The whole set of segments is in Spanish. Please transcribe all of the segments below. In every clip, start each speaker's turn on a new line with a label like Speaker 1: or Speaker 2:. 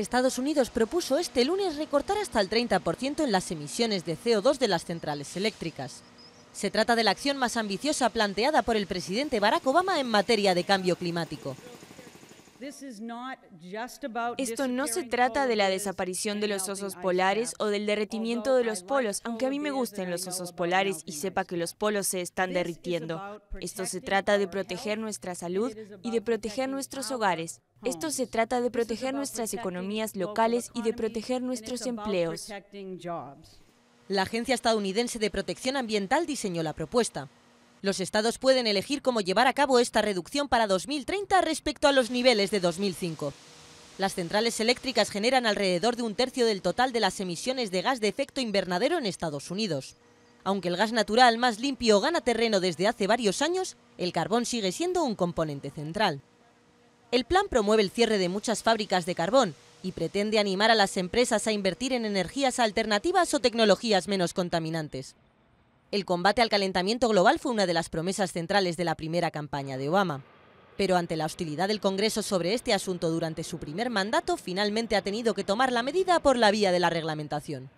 Speaker 1: Estados Unidos propuso este lunes recortar hasta el 30% en las emisiones de CO2 de las centrales eléctricas. Se trata de la acción más ambiciosa planteada por el presidente Barack Obama en materia de cambio climático. Esto no se trata de la desaparición
Speaker 2: de los osos polares o del derretimiento de los polos, aunque a mí me gusten los osos polares y sepa que los polos se están derritiendo. Esto se trata de proteger nuestra salud y de proteger nuestros hogares. Esto se trata de proteger nuestras economías locales y de proteger
Speaker 1: nuestros
Speaker 3: empleos.
Speaker 1: La Agencia Estadounidense de Protección Ambiental diseñó la propuesta. Los estados pueden elegir cómo llevar a cabo esta reducción para 2030 respecto a los niveles de 2005. Las centrales eléctricas generan alrededor de un tercio del total de las emisiones de gas de efecto invernadero en Estados Unidos. Aunque el gas natural más limpio gana terreno desde hace varios años, el carbón sigue siendo un componente central. El plan promueve el cierre de muchas fábricas de carbón y pretende animar a las empresas a invertir en energías alternativas o tecnologías menos contaminantes. El combate al calentamiento global fue una de las promesas centrales de la primera campaña de Obama. Pero ante la hostilidad del Congreso sobre este asunto durante su primer mandato, finalmente ha tenido que tomar la medida por la vía de la reglamentación.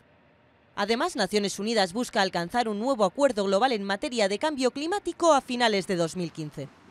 Speaker 1: Además, Naciones Unidas busca alcanzar un nuevo acuerdo global en materia de cambio climático a finales de 2015.